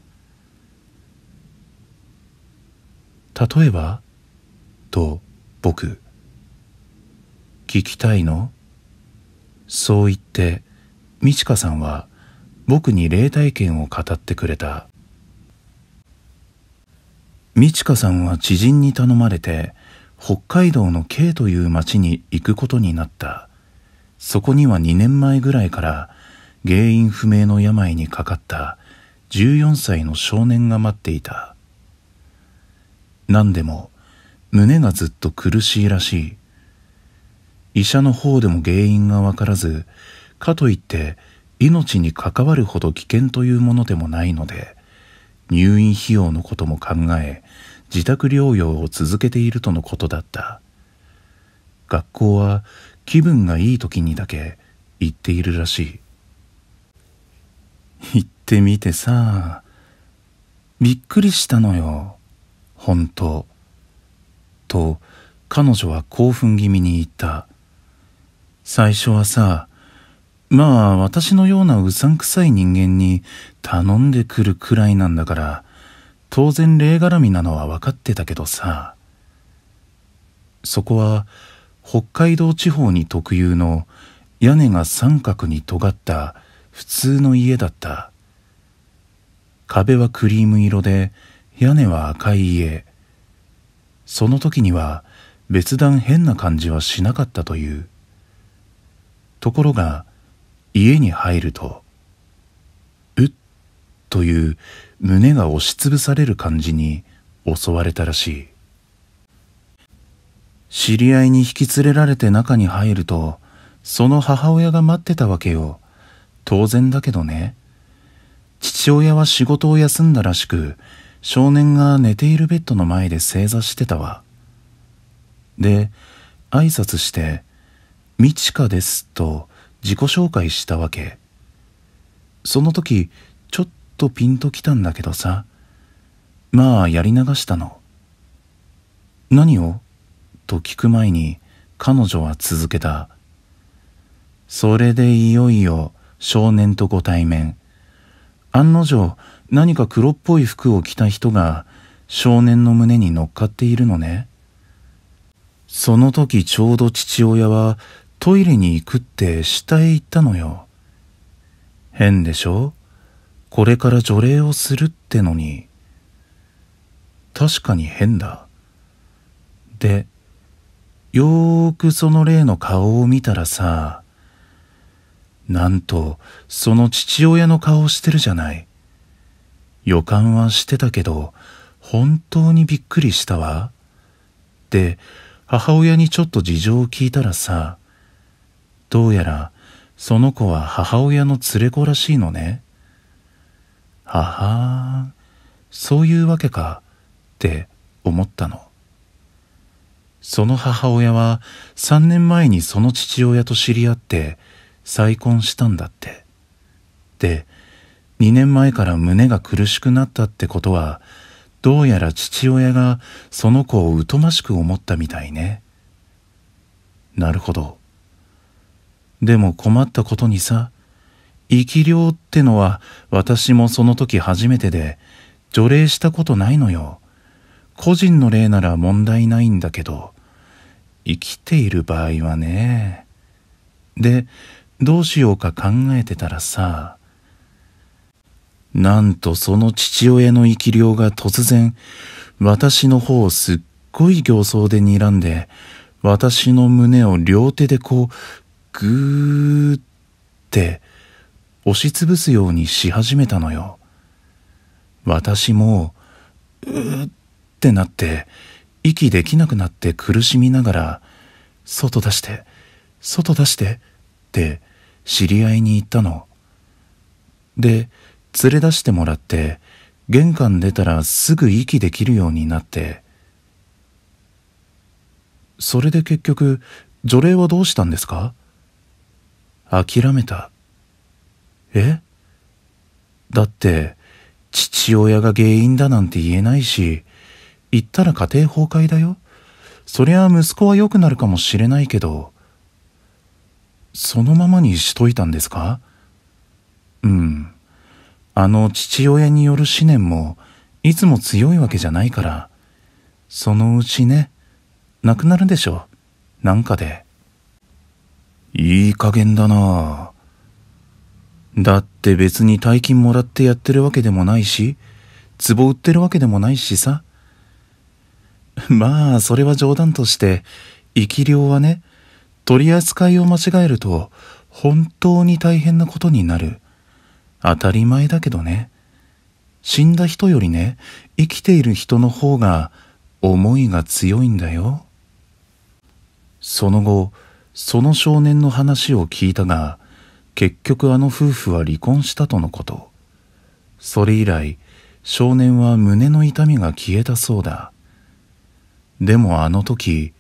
例えば、と僕。聞きたいのそう言って、美智香さんは僕に霊体験を語ってくれた。美智香さんは知人に頼まれて、北海道の K という町に行くことになった。そこには2年前ぐらいから原因不明の病にかかった14歳の少年が待っていた。何でも胸がずっと苦しいらしい。医者の方でも原因がわからず、かといって命に関わるほど危険というものでもないので、入院費用のことも考え、自宅療養を続けているとのことだった。学校は気分がいい時にだけ行っているらしい行ってみてさびっくりしたのよ本当と彼女は興奮気味に言った最初はさまあ私のようなうさんくさい人間に頼んでくるくらいなんだから当然霊絡みなのは分かってたけどさそこは北海道地方に特有の屋根が三角に尖った普通の家だった壁はクリーム色で屋根は赤い家その時には別段変な感じはしなかったというところが家に入ると「うっ」という胸が押しつぶされる感じに襲われたらしい知り合いに引き連れられて中に入ると、その母親が待ってたわけよ。当然だけどね。父親は仕事を休んだらしく、少年が寝ているベッドの前で正座してたわ。で、挨拶して、みちかですと自己紹介したわけ。その時、ちょっとピンときたんだけどさ。まあ、やり流したの。何をと聞く前に彼女は続けた。それでいよいよ少年とご対面。案の定何か黒っぽい服を着た人が少年の胸に乗っかっているのね。その時ちょうど父親はトイレに行くって下へ行ったのよ。変でしょこれから除霊をするってのに。確かに変だ。で、よーくその霊の顔を見たらさ、なんと、その父親の顔してるじゃない。予感はしてたけど、本当にびっくりしたわ。で、母親にちょっと事情を聞いたらさ、どうやら、その子は母親の連れ子らしいのね。ははーん、そういうわけか、って思ったの。その母親は3年前にその父親と知り合って再婚したんだって。で、2年前から胸が苦しくなったってことは、どうやら父親がその子を疎ましく思ったみたいね。なるほど。でも困ったことにさ、生き量ってのは私もその時初めてで、除霊したことないのよ。個人の例なら問題ないんだけど、生きている場合はね。で、どうしようか考えてたらさ、なんとその父親の生き量が突然、私の方をすっごい形相で睨んで、私の胸を両手でこう、ぐーって、押しつぶすようにし始めたのよ。私も、うーってなって、息できなくなって苦しみながら、外出して、外出して、って知り合いに言ったの。で、連れ出してもらって、玄関出たらすぐ息できるようになって、それで結局、除霊はどうしたんですか諦めた。えだって、父親が原因だなんて言えないし、言ったら家庭崩壊だよ。そりゃ息子は良くなるかもしれないけど、そのままにしといたんですかうん。あの父親による思念も、いつも強いわけじゃないから、そのうちね、亡くなるでしょなんかで。いい加減だなだって別に大金もらってやってるわけでもないし、壺売ってるわけでもないしさ。まあ、それは冗談として、生き量はね、取り扱いを間違えると、本当に大変なことになる。当たり前だけどね。死んだ人よりね、生きている人の方が、思いが強いんだよ。その後、その少年の話を聞いたが、結局あの夫婦は離婚したとのこと。それ以来、少年は胸の痛みが消えたそうだ。でもあの時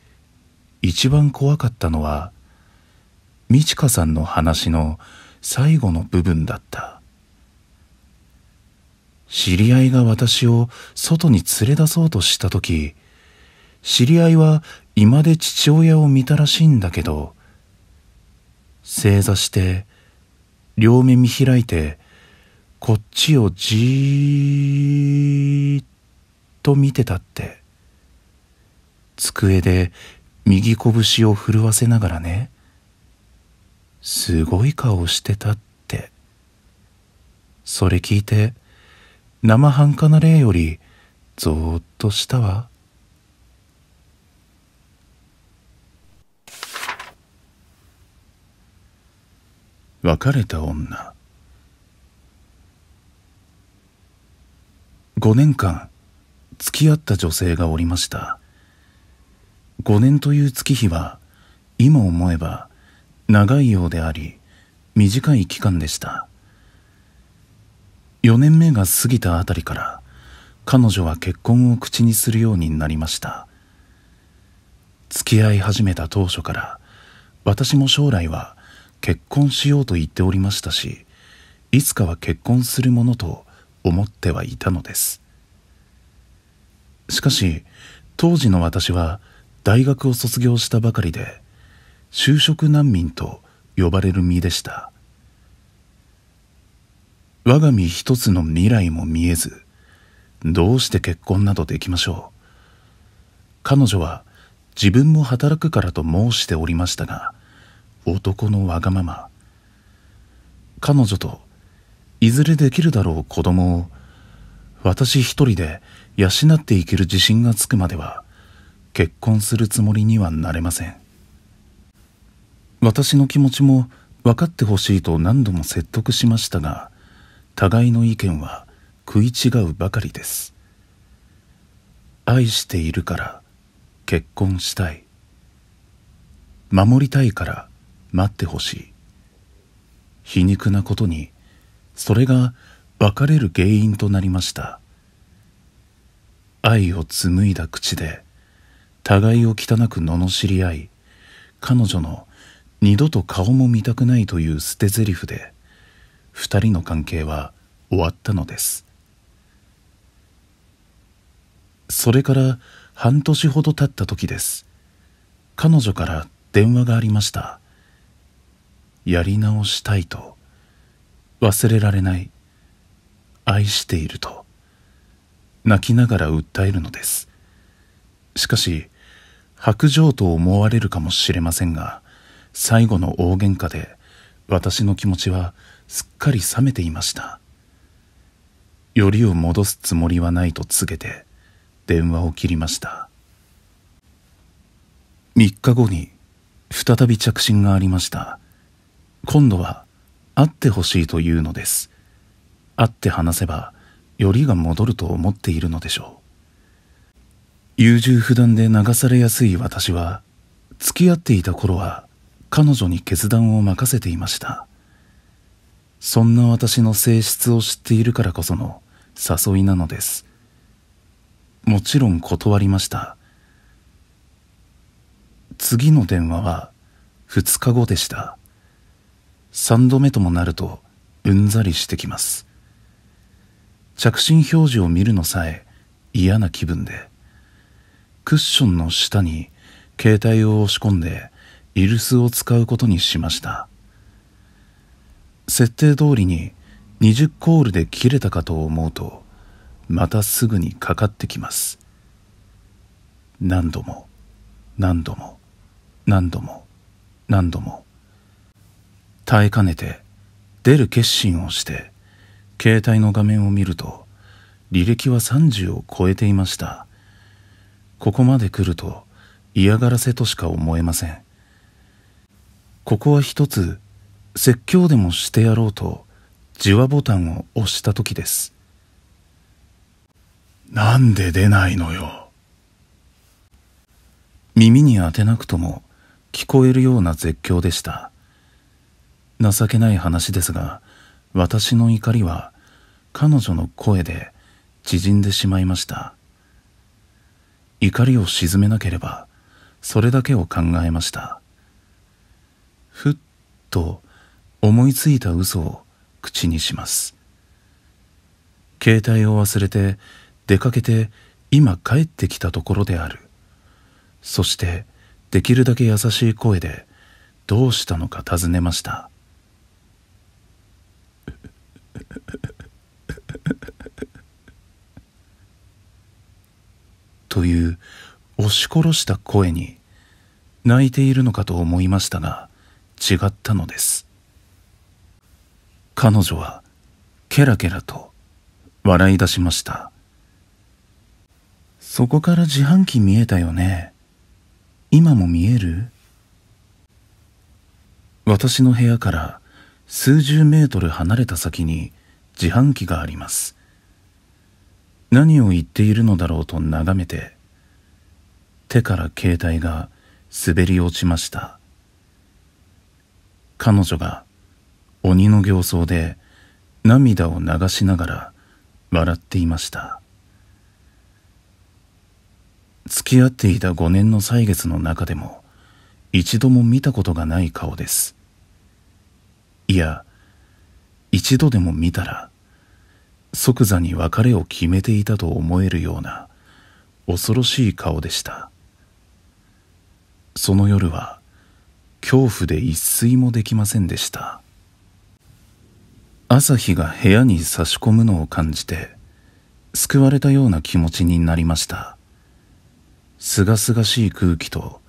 一番怖かったのは美智香さんの話の最後の部分だった知り合いが私を外に連れ出そうとした時知り合いは居間で父親を見たらしいんだけど正座して両目見開いてこっちをじーっと見てたって。机で右拳を震わせながらね、すごい顔してたって。それ聞いて、生半可な例より、ぞーっとしたわ。別れた女5年間付き合った女性がおりました5年という月日は今思えば長いようであり短い期間でした4年目が過ぎたあたりから彼女は結婚を口にするようになりました付き合い始めた当初から私も将来は結婚しようと言っておりましたしいつかは結婚するものと思ってはいたのですしかし当時の私は大学を卒業したばかりで就職難民と呼ばれる身でした我が身一つの未来も見えずどうして結婚などできましょう彼女は自分も働くからと申しておりましたが男のわがまま彼女といずれできるだろう子供を私一人で養っていける自信がつくまでは結婚するつもりにはなれません私の気持ちも分かってほしいと何度も説得しましたが互いの意見は食い違うばかりです愛しているから結婚したい守りたいから待ってほしい皮肉なことにそれが別れる原因となりました愛を紡いだ口で互いを汚く罵り合い彼女の二度と顔も見たくないという捨て台詞で二人の関係は終わったのですそれから半年ほど経った時です彼女から電話がありましたやり直したいと忘れられない愛していると泣きながら訴えるのですしかし白状と思われるかもしれませんが、最後の大喧嘩で私の気持ちはすっかり冷めていました。よりを戻すつもりはないと告げて電話を切りました。3日後に再び着信がありました。今度は会ってほしいというのです。会って話せばよりが戻ると思っているのでしょう。優柔不断で流されやすい私は付き合っていた頃は彼女に決断を任せていましたそんな私の性質を知っているからこその誘いなのですもちろん断りました次の電話は2日後でした3度目ともなるとうんざりしてきます着信表示を見るのさえ嫌な気分でクッションの下に携帯を押し込んでイルスを使うことにしました設定通りに20コールで切れたかと思うとまたすぐにかかってきます何度も何度も何度も何度も耐えかねて出る決心をして携帯の画面を見ると履歴は30を超えていましたここまで来ると嫌がらせとしか思えませんここは一つ説教でもしてやろうとじわボタンを押した時ですなんで出ないのよ耳に当てなくとも聞こえるような絶叫でした情けない話ですが私の怒りは彼女の声で縮んでしまいました怒りを鎮めなければそれだけを考えましたふっと思いついた嘘を口にします携帯を忘れて出かけて今帰ってきたところであるそしてできるだけ優しい声でどうしたのか尋ねましたという押し殺した声に泣いているのかと思いましたが違ったのです彼女はケラケラと笑い出しましたそこから自販機見えたよね今も見える私の部屋から数十メートル離れた先に自販機があります何を言っているのだろうと眺めて手から携帯が滑り落ちました彼女が鬼の形相で涙を流しながら笑っていました付き合っていた5年の歳月の中でも一度も見たことがない顔ですいや一度でも見たら即座に別れを決めていたと思えるような恐ろしい顔でしたその夜は恐怖で一睡もできませんでした朝日が部屋に差し込むのを感じて救われたような気持ちになりましたすがすがしい空気と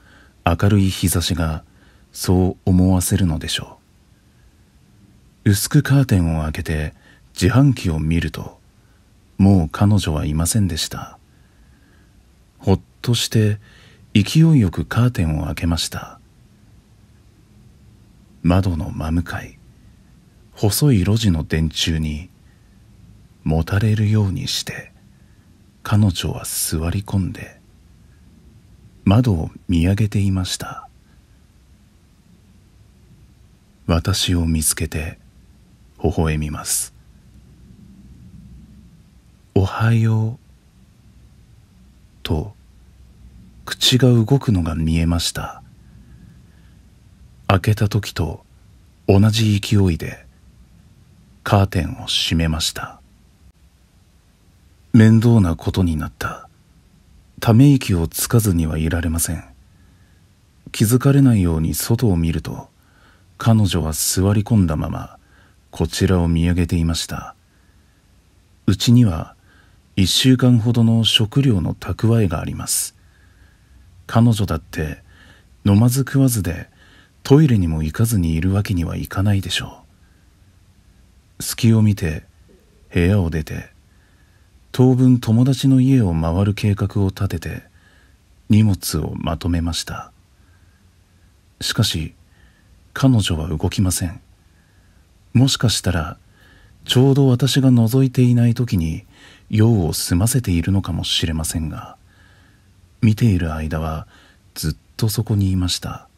明るい日差しがそう思わせるのでしょう薄くカーテンを開けて自販機を見るともう彼女はいませんでしたほっとして勢いよくカーテンを開けました窓の真向かい細い路地の電柱にもたれるようにして彼女は座り込んで窓を見上げていました私を見つけて微笑みますおはよう、と、口が動くのが見えました。開けた時と同じ勢いで、カーテンを閉めました。面倒なことになった。ため息をつかずにはいられません。気づかれないように外を見ると、彼女は座り込んだまま、こちらを見上げていました。うちには一週間ほどの食料の蓄えがあります。彼女だって飲まず食わずでトイレにも行かずにいるわけにはいかないでしょう。隙を見て部屋を出て当分友達の家を回る計画を立てて荷物をまとめました。しかし彼女は動きません。もしかしたらちょうど私が覗いていない時に用を済ませているのかもしれませんが見ている間はずっとそこにいました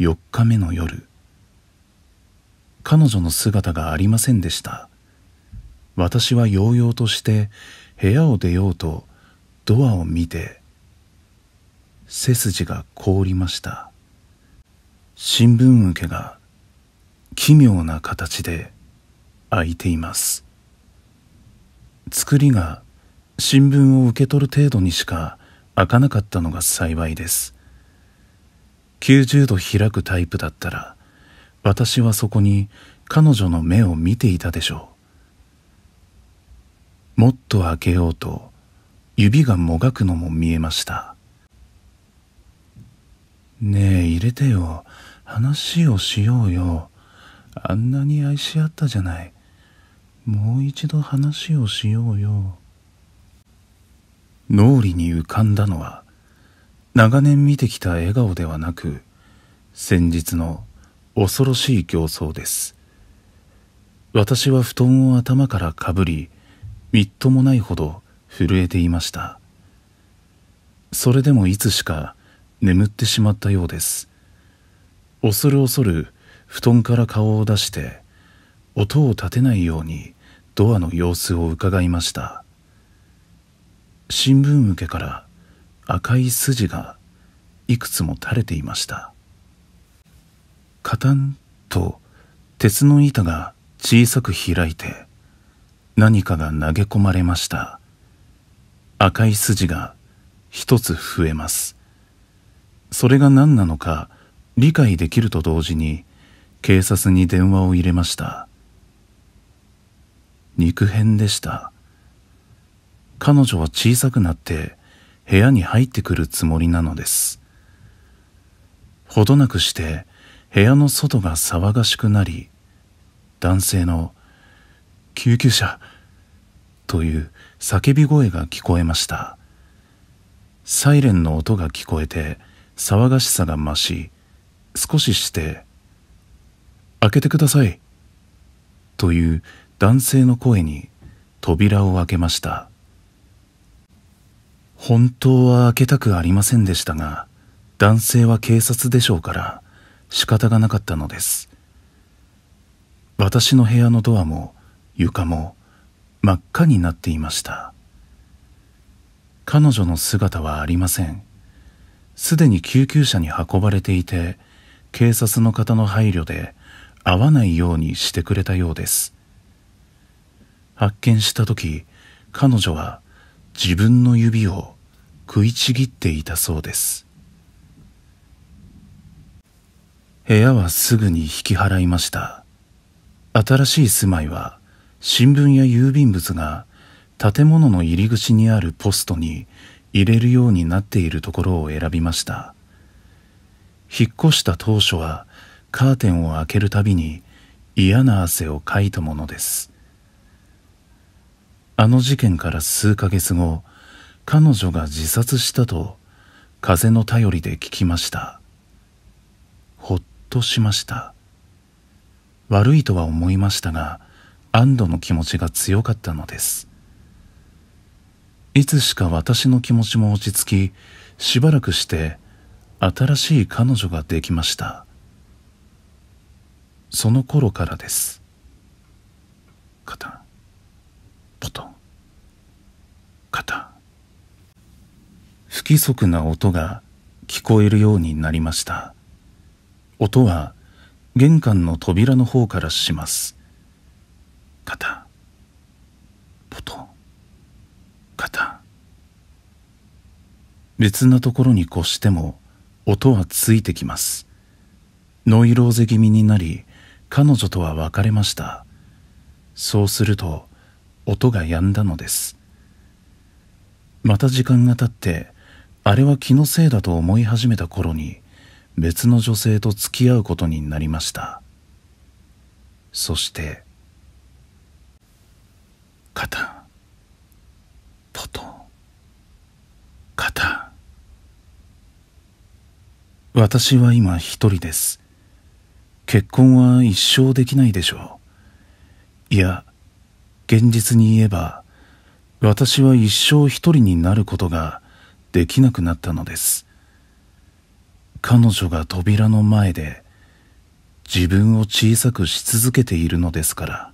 4日目の夜彼女の姿がありませんでした私はようようとして部屋を出ようとドアを見て背筋が凍りました新聞受けが奇妙な形で開いています作りが新聞を受け取る程度にしか開かなかったのが幸いです90度開くタイプだったら私はそこに彼女の目を見ていたでしょうもっと開けようと指がもがくのも見えましたねえ入れてよ話をしようよあんなに愛し合ったじゃないもう一度話をしようよ。脳裏に浮かんだのは、長年見てきた笑顔ではなく、先日の恐ろしい競争です。私は布団を頭からかぶり、みっともないほど震えていました。それでもいつしか眠ってしまったようです。恐る恐る布団から顔を出して、音を立てないようにドアの様子を伺いました新聞受けから赤い筋がいくつも垂れていましたカタンと鉄の板が小さく開いて何かが投げ込まれました赤い筋が一つ増えますそれが何なのか理解できると同時に警察に電話を入れました肉片でした彼女は小さくなって部屋に入ってくるつもりなのですほどなくして部屋の外が騒がしくなり男性の「救急車!」という叫び声が聞こえましたサイレンの音が聞こえて騒がしさが増し少しして「開けてください」という男性の声に扉を開けました本当は開けたくありませんでしたが男性は警察でしょうから仕方がなかったのです私の部屋のドアも床も真っ赤になっていました彼女の姿はありませんすでに救急車に運ばれていて警察の方の配慮で会わないようにしてくれたようです発見した時彼女は自分の指を食いちぎっていたそうです部屋はすぐに引き払いました新しい住まいは新聞や郵便物が建物の入り口にあるポストに入れるようになっているところを選びました引っ越した当初はカーテンを開けるたびに嫌な汗をかいたものですあの事件から数ヶ月後、彼女が自殺したと、風の便りで聞きました。ほっとしました。悪いとは思いましたが、安堵の気持ちが強かったのです。いつしか私の気持ちも落ち着き、しばらくして新しい彼女ができました。その頃からです。ポトン肩不規則な音が聞こえるようになりました音は玄関の扉の方からします肩ポトン肩別なところに越しても音はついてきますノイローゼ気味になり彼女とは別れましたそうすると音が止んだのですまた時間が経ってあれは気のせいだと思い始めた頃に別の女性と付き合うことになりましたそしてカタンポトンカタン私は今一人です結婚は一生できないでしょういや現実に言えば私は一生一人になることができなくなったのです彼女が扉の前で自分を小さくし続けているのですから